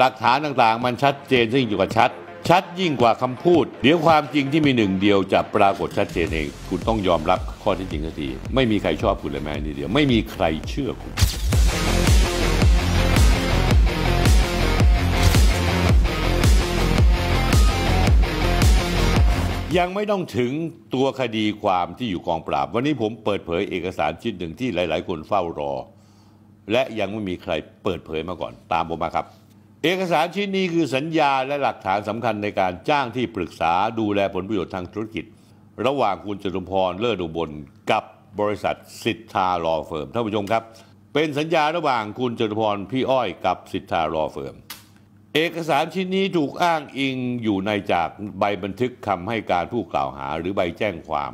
หลักฐานต่าง ๆ มันชัดเจนซึ่งอยู่กับชัด ชัดยิ่งกว่าคำพูด เดี๋ยวความจริงที่มีหนึ่งเดียวจะปรากฏชัดเจนเอง คุณต้องยอมรับข้อที่จริงสักทีไม่มีใครชอบคุณเลยแม้นิดเดียวไม่มีใครเชื่อคุณ ยังไม่ต้องถึงตัวคดีความที่อยู่กองปราบวันนี้ผมเปิดเผยเอกสารชิ้นหนึ่งที่หลายๆคนเฝ้ารอ และยังไม่มีใครเปิดเผยมาก่อน ตามผมมาครับเอกสารชิ้นนี้คือสัญญาและหลักฐานสำคัญในการจ้างที่ปรึกษาดูแลผลประโยชน์ทางธุรกิจระหว่างคุณจตุพรเลิศอุบลกับบริษัทสิทธาลอเฟิร์มท่านผู้ชมครับ เป็นสัญญาระหว่างคุณจตุพรพี่อ้อยกับสิทธาลอเฟิร์มเอกสารชิ้นนี้ถูกอ้างอิงอยู่ในจากใบบันทึกคำให้การผู้กล่าวหาหรือใบแจ้งความ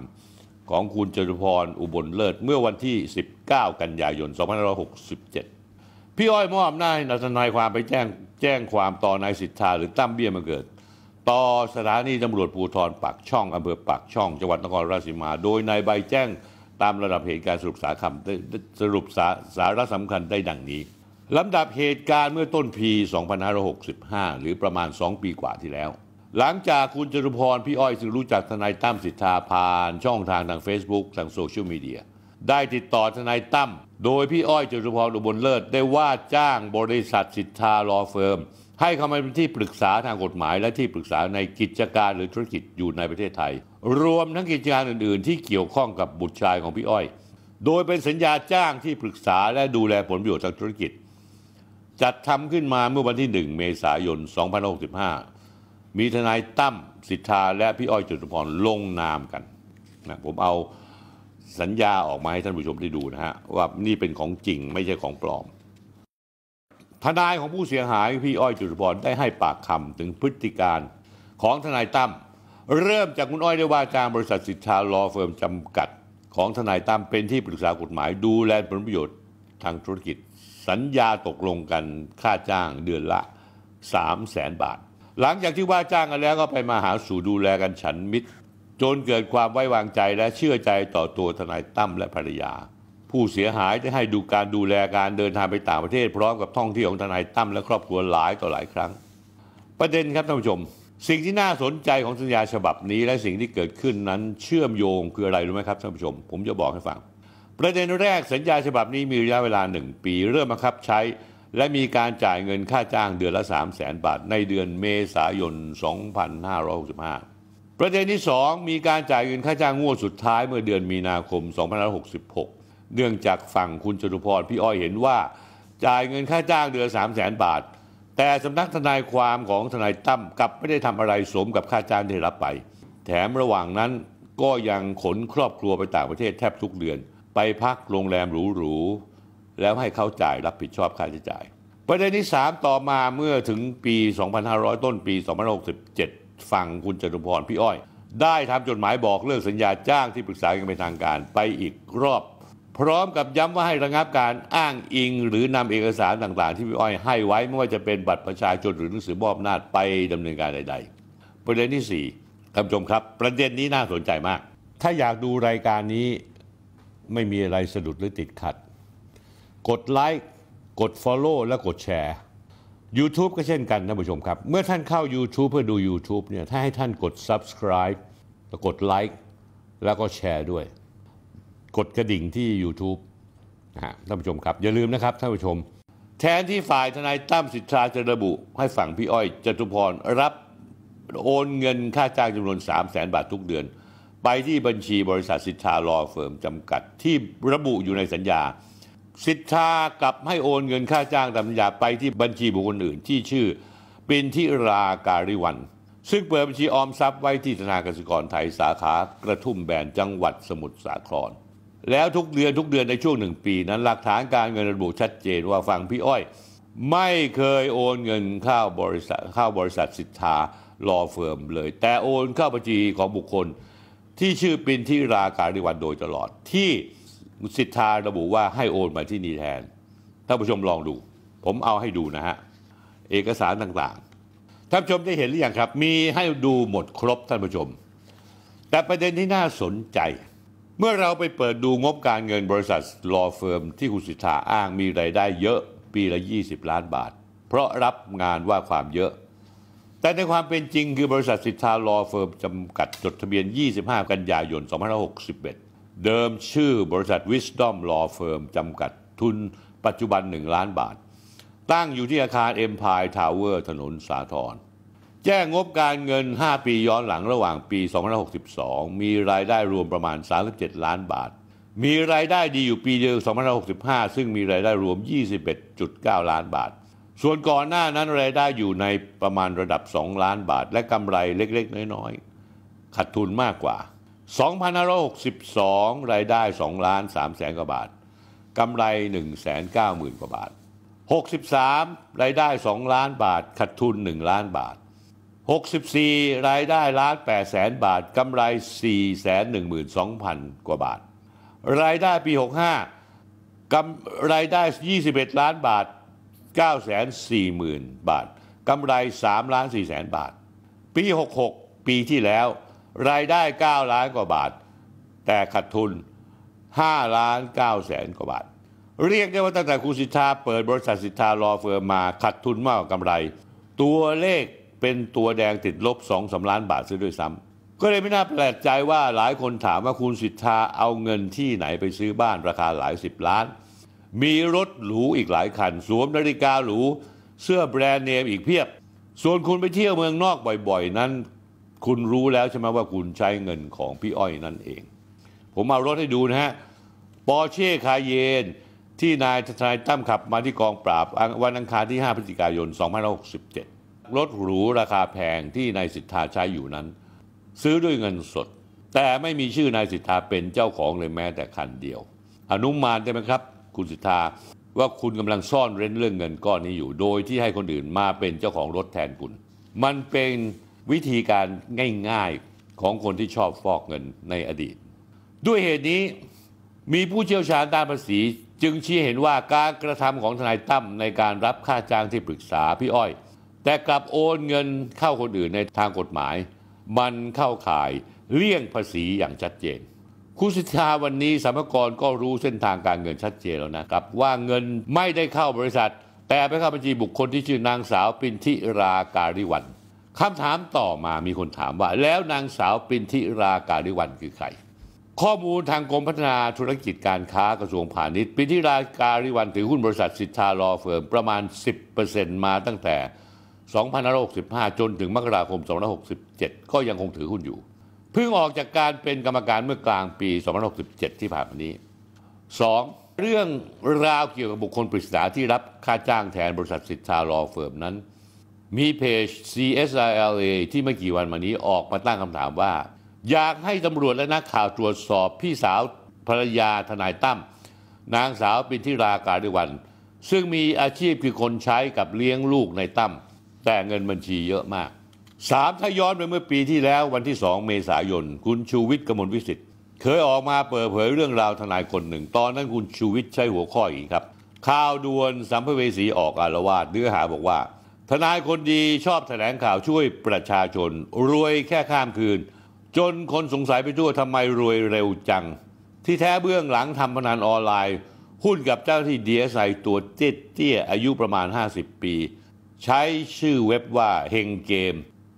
ของคุณจตุพรอุบลเลิศเมื่อวันที่ 19 กันยายน 2567พี่อ้อยมอบหนนาจนายทนายความไปแจ้ง แจ้งความต่อนายสิทธาหรือตั้มเบี้ยมาเกิด ต่อสถานีตำรวจภูธรปักช่องอำเภอปักช่อง จังหวัดนครราชสีมา โดยนายใบแจ้งตามระดับเหตุการณ์สรุปสาคำสรุปสาสาระสำคัญได้ดังนี้ลำดับเหตุการณ์เมื่อต้นปี2565 หรือประมาณ 2 ปีกว่าที่แล้ว หลังจากคุณจรุพรพี่อ้อยซึ่งรู้จักทนายตั้มสิทธาผ่าน ช่องทางทาง Facebook ทางโซเชียลมีเดียได้ติดต่อทนายตั้มโดยพี่อ้อยจตุพรอุบลเลิศได้ว่าจ้างบริษัทสิทธาลอเฟิร์มให้เข้ามาเป็นที่ปรึกษาทางกฎหมาย และที่ปรึกษาในกิจการหรือธุรกิจอยู่ในประเทศไทย รวมทั้งกิจการอื่นๆ ที่เกี่ยวข้องกับบุตรชายของพี่อ้อย โดยเป็นสัญญาจ้างที่ปรึกษาและดูแลผลประโยชน์ทางธุรกิจ จัดทำขึ้นมาเมื่อวันที่ 1 เมษายน2565มีทนายตั้มสิทธา และพี่อ้อยจตุพรลงนามกันนะผมเอาสัญญาออกมาให้ท่านผู้ชมได้ดูนะฮะว่านี่เป็นของจริงไม่ใช่ของปลอม ทนายของผู้เสียหายพี่อ้อยจุาพรได้ให้ปากคำถึงพฤติการของทนายตั้มเริ่มจากคุณอ้อยได้ว่าการบริษัทสิทธาลอเฟิร์มจำกัด ของทนายตั้มเป็นที่ปรึกษากฎหมายดูแลผลประโยชน์ทางธุรกิจ สัญญาตกลงกันค่าจ้างเดือนละ3 0 0แสนบาท หลังจากที่ว่าจ้างกันแล้วก็ไปมาหาสู่ดูแลกันฉันมิตรจนเกิดความไว้วางใจและเชื่อใจต่อตัวทนายตั้มและภรรยา ผู้เสียหายได้ให้ดูการดูแลการเดินทางไปต่างประเทศพร้อมกับท่องเที่ยวของทนายตั้มและครอบครัวหลายต่อหลายครั้งประเด็นครับท่านผู้ชม สิ่งที่น่าสนใจของสัญญาฉบับนี้และสิ่งที่เกิดขึ้นนั้นเชื่อมโยงคืออะไรรู้ไหมครับท่านผู้ชมผมจะบอกให้ฟัง ประเด็นแรกสัญญาฉบับนี้มีระยะเวลาหนึ่งปีเริ่มบังคับใช้ และมีการจ่ายเงินค่าจ้างเดือนละ 3 0 0 0 0 0บาทในเดือนเมษายน 2565ประเด็นที่ 2 มีการจ่ายเงิน ค่าจ้างงวดสุดท้าย เมื่อเดือนมีนาคม2566 เนื่องจากฝั่งคุณจตุพรพี่อ้อยเห็นว่าจ่ายเงินค่าจ้างเดือน3 0 0แสนบาท แต่สำนักทนายความของทนายตั้มกลับไม่ได้ทำอะไรสมกับค่าจ้างที่รับไป แถมระหว่างนั้นก็ยังขนครอบครัวไปต่างประเทศแทบทุกเดือน ไปพักโรงแรมหรูๆแล้วให้เขาจ่ายรับผิดชอบค่าใช้จ่าย ประเด็นที่ 3 ต่อมาเมื่อถึงปี2500ต้นปี2567ฟังคุณจตุพร พี่อ้อย ได้ทำจดหมายบอกเลิกสัญญาจ้างที่ปรึกษากันเป็นทางการ ไปอีกรอบ พร้อมกับย้ำว่าให้ระงับการอ้างอิงหรือนำเอกสารต่างๆ ที่พี่อ้อยให้ไว้ ไม่ว่าจะเป็นบัตรประชาชนหรือหนังสือมอบนาจไปดำเนินการใด ๆ ประเด็นที่ 4ท่านผู้ชมครับ ประเด็นนี้น่าสนใจมาก ถ้าอยากดูรายการนี้ไม่มีอะไรสะดุดหรือติดขัด กดไลค์กดฟอลโล่และกดแชร์ YouTube ก็เช่นกันท่านผู้ชมครับ เมื่อท่านเข้า YouTube เพื่อดู YouTube เนี่ยถ้าให้ท่านกด subscribe กดไลค์แล้วก็แชร์ด้วย กดกระดิ่งที่ YouTube นะฮะท่านผู้ชมครับอย่าลืมนะครับท่านผู้ชม แทนที่ฝ่ายทนายตั้มสิทธาจะระบุ ให้ฝั่งพี่อ้อยจตุพรรับ โอนเงินค่าจ้างจำนวน 3 0 0แสนบาททุกเดือน ไปที่บัญชีบริษัทสิทธาลอเฟิร์มจำกัดที่ระบุอยู่ในสัญญาสิทธากลับให้โอนเงินค่าจ้างตามสัญญาไปที่บัญชีบุคคลอื่นที่ชื่อ ปินทิราการิวัน ซึ่งเปิดบัญชีออมทรัพย์ไว้ที่ธนาคารกสิกรไทย สาขากระทุ่มแบนจังหวัดสมุทรสาคร แล้วทุกเดือน ทุกเดือนในช่วงหนึ่งปีนั้น หลักฐานการเงินระบุชัดเจนว่าฝั่งพี่อ้อย ไม่เคยโอนเงินเข้าบริษัทเข้าบริษัทสิทธาลอเฟิร์มเลย แต่โอนเข้าบัญชีของบุคคล ที่ชื่อปินทิราการิวันโดยตลอดที่สิทธาระบุว่าให้โอนมาที่นี่แทน ท่านผู้ชมลองดู ผมเอาให้ดูนะฮะ เอกสารต่างๆ ท่านผู้ชมได้เห็นหรือยังครับ มีให้ดูหมดครบท่านผู้ชม แต่ประเด็นที่น่าสนใจ เมื่อเราไปเปิดดูงบการเงินบริษัทลอเฟิร์มที่คุณสิทธาอ้างมีไรายได้เยอะปีละ 20 ล้านบาท เพราะรับงานว่าความเยอะ แต่ในความเป็นจริง คือบริษัทสิทธาลอเฟิร์มจำกัดจดทะเบียน 25 กันยายน2561เดิมชื่อบริษัท Wisdom Law Firm จำกัดทุนปัจจุบัน 1 ล้านบาท ตั้งอยู่ที่อาคาร Empire Tower ถนนสาทรแจ้งงบการเงิน 5 ปีย้อนหลังระหว่างปี2562 มีรายได้รวมประมาณ 37 ล้านบาท มีรายได้ดีอยู่ปีเดียว2565 ซึ่งมีรายได้รวม 21.9 ล้านบาท ส่วนก่อนหน้านั้นรายได้อยู่ในประมาณระดับ 2 ล้านบาท และกำไรเล็กๆ น้อยๆขาดทุนมากกว่า2,562 รายได้2ล้าน3แสนกว่าบาทกำไร1แสน9หมื่นกว่าบาท 63 รายได้ 2 ล้านบาท ขาดทุน 1 ล้านบาท 64 รายได้ล้าน8แสนบาท กำไร4แสน1 2 0 0 0กว่าบาท รายได้ปี 65 กำรายได้ 21 ล้านบาท9แสน4หมื่นบาท กำไร 3 ล้าน4แสนบาท ปี 66 ปีที่แล้วรายได้ 9 ล้านกว่าบาท แต่ขาดทุน5ล้าน9แสนกว่าบาท เรียกได้ว่าตั้งแต่คุณสิทธาเปิดบริษัทสิทธารอเฟิร์มมาขาดทุนมากกว่ากำไร ตัวเลขเป็นตัวแดงติดลบ2อสาล้านบาทซื้อด้วยซ้ำก็เลยไม่น่าแปลกใจว่าหลายคนถามว่าคุณสิทธาเอาเงินที่ไหนไปซื้อบ้าน ราคาหลายสิบล้าน มีรถหรูอีกหลายคัน สวมนาฬิกาหรูเสื้อแบรนด์เนมอีกเพียบ ส่วนคุณไปเที่ยวเมืองนอกบ่อยๆนั้นคุณรู้แล้วใช่ไหมว่าคุณใช้เงินของพี่อ้อยนั่นเอง ผมเอารถให้ดูนะฮะ ปอเช่คาเยนที่นายทนายตั้มขับมาที่กองปราบ วันอังคารที่ 5 พฤศจิกายน2567 รถหรูราคาแพงที่นายสิทธาใช้อยู่นั้น ซื้อด้วยเงินสด แต่ไม่มีชื่อนายสิทธาเป็นเจ้าของเลยแม้แต่คันเดียว อนุมานได้ไหมครับ คุณสิทธาว่าคุณกำลังซ่อนเร้นเรื่องเงินก้อนนี้อยู่โดยที่ให้คนอื่นมาเป็นเจ้าของรถแทนคุณมันเป็นวิธีการง่ายๆของคนที่ชอบฟอกเงินในอดีต ด้วยเหตุนี้มีผู้เชี่ยวชาญด้านภาษีจึงชี้เห็นว่าการกระทำของทนายตั้มในการรับค่าจ้างที่ปรึกษาพี่อ้อย แต่กลับโอนเงินเข้าคนอื่นในทางกฎหมาย มันเข้าข่ายเลี่ยงภาษีอย่างชัดเจน คุณสิทธาวันนี้สมกรก็รู้เส้นทางการเงินชัดเจนแล้วนะครับ ว่าเงินไม่ได้เข้าบริษัท แต่ไปเข้าบัญชีบุคคลที่ชื่อนางสาวปินทิราการิวันคำถามต่อมามีคนถามว่า แล้วนางสาวปินทิรากาลิวันคือใคร ข้อมูลทางกรมพัฒนาธุรกิจการค้ากระทรวงพาณิชย์ ปินทิรากาลิวันถือหุ้นบริษัทสิทธาลอเฟิร์มประมาณ 10%มาตั้งแต่ 2565 จนถึงมกราคม 2567 ก็ยังคงถือหุ้นอยู่ เพิ่งออกจากการเป็นกรรมการเมื่อกลางปี 2567 ที่ผ่านมานี้ 2. เรื่องราวเกี่ยวกับบุคคลปริศนาที่รับค่าจ้างแทนบริษัทสิทธาลอเฟิร์มนั้นมีเพจ CSILA ที่ไม่กี่วันมานี้ออกมาตั้งคำถามว่า อยากให้ตำรวจและนักข่าวตรวจสอบพี่สาวภรรยาทนายตั้มนางสาวปินทิราการิวัน ซึ่งมีอาชีพคือคนใช้กับเลี้ยงลูกในตั้มแต่เงินบัญชีเยอะมาก สามถ้าย้อนไปเมื่อปีที่แล้ววันที่สองเมษายน คุณชูวิทย์กมลวิสิทธิ์เคยออกมาเปิดเผยเรื่องราวทนายคนหนึ่ง ตอนนั้นคุณชูวิทย์ใช้หัวข้ออีกครับข่าวด่วนสัมภเวสีออกอารวาสเนื้อหาบอกว่าทนายคนดีชอบแถลงข่าวช่วยประชาชน รวยแค่ข้ามคืน จนคนสงสัยไปทั่วทำไมรวยเร็วจัง ที่แท้เบื้องหลังทำพนันออนไลน์ หุ้นกับเจ้าที่เดียใส่ตัวเตี้ยเตี้ยอายุประมาณ 50 ปี ใช้ชื่อเว็บว่าเฮงเกม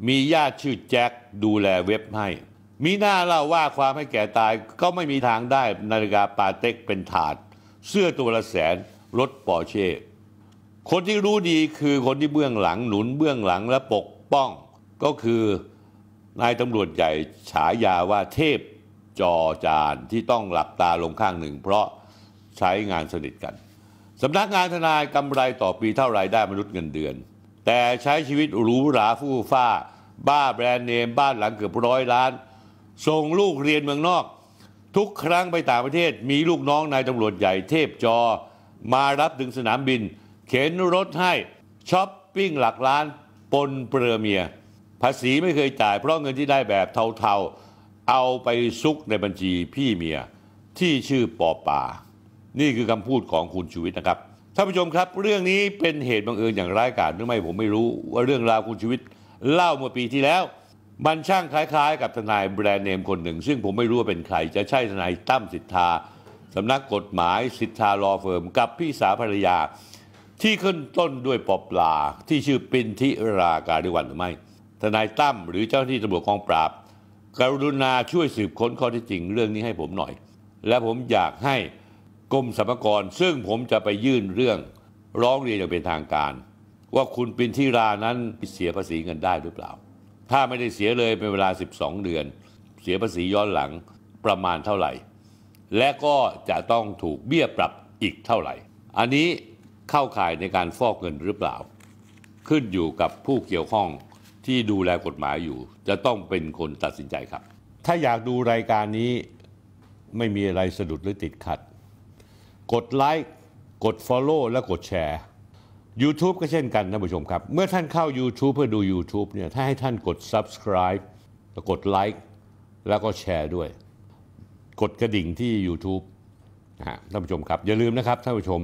มีญาติชื่อแจ็คดูแลเว็บให้ มีหน้าเล่าว่าความให้แก่ตายก็ไม่มีทางได้นาฬิกาปาเต็กเป็นถาด เสื้อตัวละแสนรถปอร์เช่คนที่รู้ดีคือคนที่เบื้องหลังหนุนเบื้องหลังและปกป้อง ก็คือนายตำรวจใหญ่ฉายาว่าเทพ จอจานที่ต้องหลับตาลงข้างหนึ่ง เพราะใช้งานสนิทกันสำนักงานทนายกำไรต่อปีเท่าไรได้มนุษย์เงินเดือน แต่ใช้ชีวิตหรูหราฟู่ฟ้า บ้าแบรนด์เนม บ้านหลังเกือบร้อยล้าน ส่งลูกเรียนเมืองนอก ทุกครั้งไปต่างประเทศ มีลูกน้องนายตำรวจใหญ่เทพจอมารับถึงสนามบินเข็นรถให้ช้อปปิ้งหลักล้านปนเปลือเมียภาษีไม่เคยจ่ายเพราะเงินที่ได้แบบเทาๆ เอาไปซุกในบัญชีพี่เมียที่ชื่อปอป่า นี่คือคำพูดของคุณชูวิทย์นะครับ ท่านผู้ชมครับ เรื่องนี้เป็นเหตุบังเอิญอย่างร้ายกาจหรือไม่ผมไม่รู้ว่าเรื่องราวคุณชูวิทย์เล่าเมื่อปีที่แล้ว มันช่างคล้ายๆ กับทนายแบรนด์เนมคนหนึ่ง ซึ่งผมไม่รู้ว่าเป็นใครจะใช่ทนายตั้มสิทธาสำนักกฎหมายสิทธาลอเฟิร์มกับพี่สาวภรรยาที่ขึ้นต้นด้วยปอปลา ที่ชื่อปินทิราการิวันหรือไม่ทนายตั้มหรือเจ้าหน้าที่ตำรวจกองปราบกรุณาช่วยสืบค้นข้อที่จริงเรื่องนี้ให้ผมหน่อย และผมอยากให้กรมสรรพากรซึ่งผมจะไปยื่นเรื่อง ร้องเรียนอย่างเป็นทางการ ว่าคุณปินทิรานั้นเสียภาษีเงินได้หรือเปล่า ถ้าไม่ได้เสียเลยเป็นเวลา 12เดือน เสียภาษีย้อนหลังประมาณเท่าไหร่ และก็จะต้องถูกเบี้ยปรับอีกเท่าไหร่ อันนี้เข้าข่ายในการฟอกเงินหรือเปล่า ขึ้นอยู่กับผู้เกี่ยวข้องที่ดูแลกฎหมายอยู่ จะต้องเป็นคนตัดสินใจครับ ถ้าอยากดูรายการนี้ไม่มีอะไรสะดุดหรือติดขัด กดไลค์กด Follow และกดแชร์ YouTube ก็เช่นกันนะผู้ชมครับ เมื่อท่านเข้า YouTube เพื่อดู YouTube เนี่ยถ้าให้ท่านกด Subscribe แล้วกดไลค์แล้วก็แชร์ด้วย กดกระดิ่งที่ YouTube นะฮะท่านผู้ชมครับอย่าลืมนะครับท่านผู้ชม